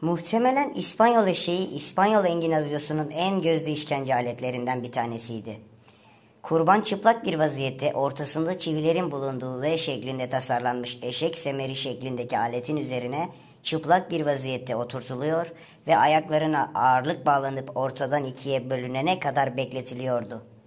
Muhtemelen İspanyol eşeği İspanyol enginazyosunun en gözde işkence aletlerinden bir tanesiydi. Kurban çıplak bir vaziyette ortasında çivilerin bulunduğu V şeklinde tasarlanmış eşek semeri şeklindeki aletin üzerine çıplak bir vaziyette oturtuluyor ve ayaklarına ağırlık bağlanıp ortadan ikiye bölünene kadar bekletiliyordu.''